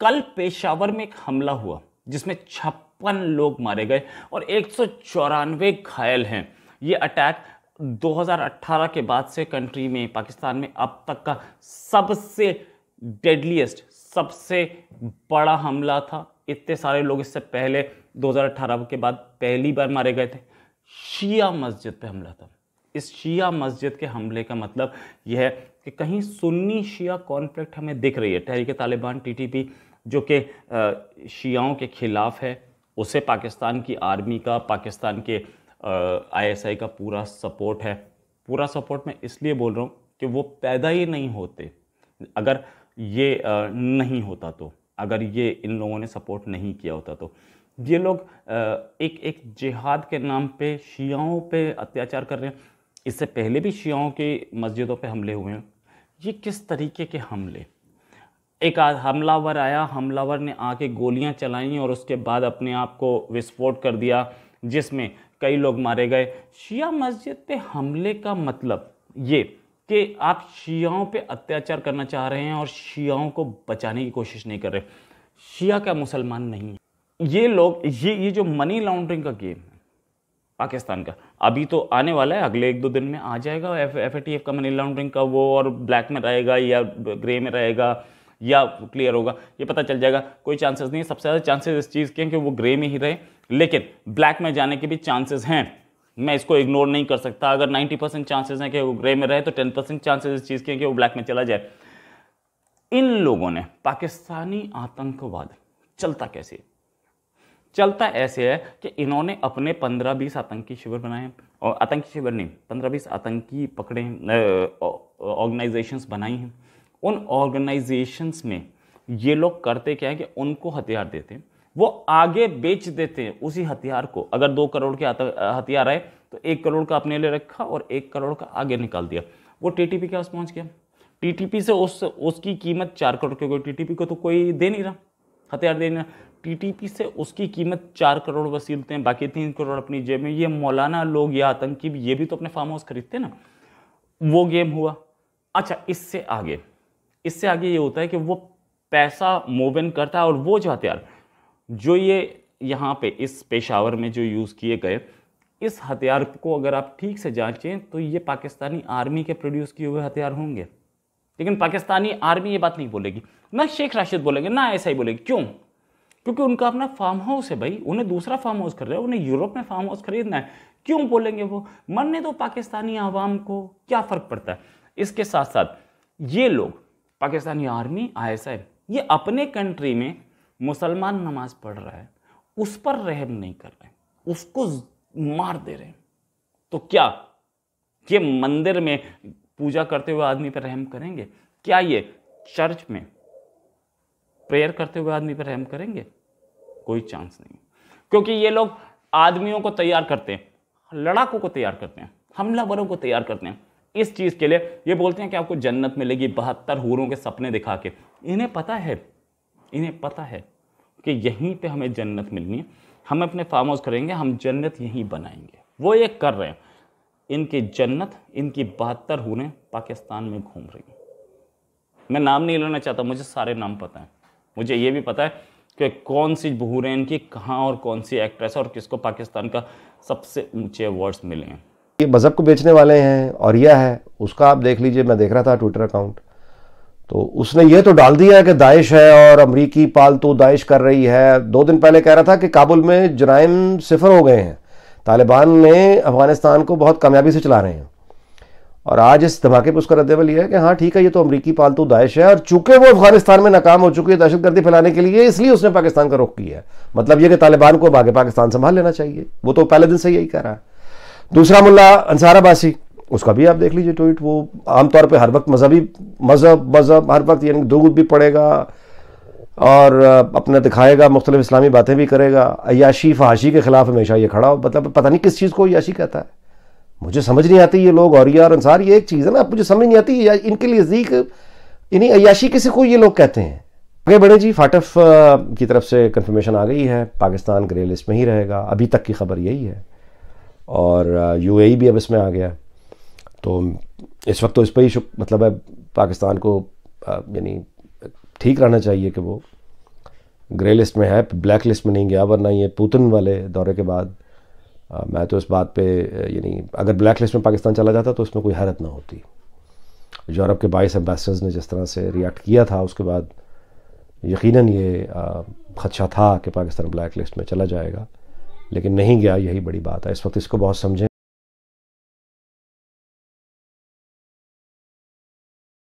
कल पेशावर में एक हमला हुआ जिसमें छप्पन लोग मारे गए और एक घायल हैं ये अटैक 2018 के बाद से कंट्री में पाकिस्तान में अब तक का सबसे डेडलीस्ट सबसे बड़ा हमला था इतने सारे लोग इससे पहले 2018 के बाद पहली बार मारे गए थे शिया मस्जिद पे हमला था इस शिया मस्जिद के हमले का मतलब यह है कि कहीं सुन्नी शिया कॉन्फ्लिक्ट हमें दिख रही है तहरीक तालिबान टीटीपी जो कि शियाओं के ख़िलाफ़ है उसे पाकिस्तान की आर्मी का पाकिस्तान के आईएसआई का पूरा सपोर्ट है पूरा सपोर्ट मैं इसलिए बोल रहा हूँ कि वो पैदा ही नहीं होते अगर ये नहीं होता तो अगर ये इन लोगों ने सपोर्ट नहीं किया होता तो ये लोग एक एक जिहाद के नाम पे शियाओं पे अत्याचार कर रहे हैं इससे पहले भी शियाओं की मस्जिदों पे हमले हुए हैं ये किस तरीके के हमले एक हमलावर आया हमलावर ने आके गोलियां चलाईं और उसके बाद अपने आप को विस्फोट कर दिया जिसमें कई लोग मारे गए शिया मस्जिद पे हमले का मतलब ये कि आप शियाओं पे अत्याचार करना चाह रहे हैं और शियाओं को बचाने की कोशिश नहीं कर रहे शिया का मुसलमान नहीं है ये लोग ये ये जो मनी लॉन्ड्रिंग का गेम है पाकिस्तान का अभी तो आने वाला है अगले एक दो दिन में आ जाएगा एफ एफ टी एफ का मनी लॉन्ड्रिंग का वो और ब्लैक में रहेगा या ग्रे में रहेगा या क्लियर होगा ये पता चल जाएगा कोई चांसेस नहीं है सबसे ज़्यादा चांसेस इस चीज़ के हैं कि वो ग्रे में ही रहे लेकिन ब्लैक में जाने के भी चांसेस हैं मैं इसको इग्नोर नहीं कर सकता अगर 90 परसेंट चांसेज हैं कि वो ग्रे में रहे तो 10 परसेंट चांसेज इस चीज़ के हैं कि वो ब्लैक में चला जाए इन लोगों ने पाकिस्तानी आतंकवाद चलता कैसे चलता ऐसे है कि इन्होंने अपने पंद्रह बीस आतंकी शिविर बनाए और आतंकी शिविर नहीं पंद्रह बीस आतंकी पकड़े ऑर्गेनाइजेशंस बनाई हैं उन ऑर्गेनाइजेशंस में ये लोग करते क्या है कि उनको हथियार देते हैं वो आगे बेच देते हैं उसी हथियार को अगर दो करोड़ के हथियार आए तो एक करोड़ का अपने लिए रखा और एक करोड़ का आगे निकाल दिया वो टीटीपी के पास पहुंच गया टीटीपी से उस उसकी कीमत चार करोड़ की टीटीपी को तो कोई दे नहीं रहा हथियार दे नहीं रहा टीटीपी से उसकी कीमत चार करोड़ वसीलते हैं बाकी तीन करोड़ अपनी जेब में ये मौलाना लोग या आतंकी ये भी तो अपने फार्म हाउस खरीदते ना वो गेम हुआ अच्छा इससे आगे इससे आगे ये होता है कि वो पैसा मूव इन करता है और वो जो हथियार जो ये यहाँ पे इस पेशावर में जो यूज़ किए गए इस हथियार को अगर आप ठीक से जांचें तो ये पाकिस्तानी आर्मी के प्रोड्यूस किए हुए हथियार होंगे लेकिन पाकिस्तानी आर्मी ये बात नहीं बोलेगी ना शेख राशिद बोलेंगे ना ऐसा ही बोलेगी क्यों क्योंकि उनका अपना फार्म हाउस है भाई उन्हें दूसरा फार्म हाउस खरीदना है उन्हें यूरोप में फार्म हाउस खरीदना है क्यों बोलेंगे वो मरने दो पाकिस्तानी आवाम को क्या फ़र्क पड़ता है इसके साथ साथ ये लोग पाकिस्तानी आर्मी आई ये अपने कंट्री में मुसलमान नमाज पढ़ रहा है उस पर रहम नहीं कर रहे उसको मार दे रहे तो क्या ये मंदिर में पूजा करते हुए आदमी पर रहम करेंगे क्या ये चर्च में प्रेयर करते हुए आदमी पर रहम करेंगे कोई चांस नहीं क्योंकि ये लोग आदमियों को तैयार करते हैं लड़ाकों को तैयार करते हैं हमलावरों को तैयार करते हैं इस चीज़ के लिए ये बोलते हैं कि आपको जन्नत मिलेगी बहत्तर हूरों के सपने दिखा के इन्हें पता है इन्हें पता है कि यहीं पे हमें जन्नत मिलनी है हम अपने फार्म हाउस करेंगे हम जन्नत यहीं बनाएंगे वो ये कर रहे हैं इनकी जन्नत इनकी बहत्तर हूरें पाकिस्तान में घूम रही हैं मैं नाम नहीं लेना चाहता मुझे सारे नाम पता हैं मुझे ये भी पता है कि कौन सी बहूरें इनकी कहाँ और कौन सी एक्ट्रेस और किसको पाकिस्तान का सबसे ऊंचे अवार्ड्स मिले हैं ये मज़हब को बेचने वाले हैं और यह है उसका आप देख लीजिए मैं देख रहा था ट्विटर अकाउंट तो उसने ये तो डाल दिया है कि दाइश है और अमरीकी पालतू तो दाइश कर रही है दो दिन पहले कह रहा था कि काबुल में जराइम सिफर हो गए हैं तालिबान ने अफगानिस्तान को बहुत कामयाबी से चला रहे हैं और आज इस धमाके पर उसका रद्दमल यह है कि हाँ ठीक है ये तो अमरीकी पालतू दाइश है और चूंकि वो अफगानिस्तान में नाकाम हो चुकी है दहशतगर्दी फैलाने के लिए इसलिए उसने पाकिस्तान का रुख किया है मतलब यह कि तालिबान को आगे पाकिस्तान संभाल लेना चाहिए वो तो पहले दिन से यही कह रहा है दूसरा मुला अंसाराबासी उसका भी आप देख लीजिए ट्वीट वो आमतौर पर हर वक्त मजहबी मजहब मजहब हर वक्त यानी दूध भी पड़ेगा और अपना दिखाएगा मुख्तलिफ इस्लामी बातें भी करेगा अयाशी फहाशी के खिलाफ हमेशा ये खड़ा हो मतलब पता नहीं किस चीज़ को अयाशी कहता है मुझे समझ नहीं आती ये लोग ये और अनसार ये एक चीज़ है ना मुझे समझ नहीं आती इनके नज़दीक इन्हीं अयाशी किसी को ये लोग कहते हैं आगे बढ़े जी फाटफ की तरफ से कन्फर्मेशन आ गई है पाकिस्तान ग्रे लिस्ट में ही रहेगा अभी तक की खबर यही है और यू e भी अब इसमें आ गया तो इस वक्त तो इस पर ही मतलब है पाकिस्तान को यानी ठीक रहना चाहिए कि वो ग्रे लिस्ट में है ब्लैक लिस्ट में नहीं गया वरना ये पुतिन वाले दौरे के बाद मैं तो इस बात पे यानी अगर ब्लैक लिस्ट में पाकिस्तान चला जाता तो उसमें कोई हैरत ना होती यूरोप के बाईस एम्बेसडर्स ने जिस तरह से रिएक्ट किया था उसके बाद यकीनन ये खदशा था कि पाकिस्तान ब्लैक लिस्ट में चला जाएगा लेकिन नहीं गया यही बड़ी बात है इस वक्त इसको बहुत समझें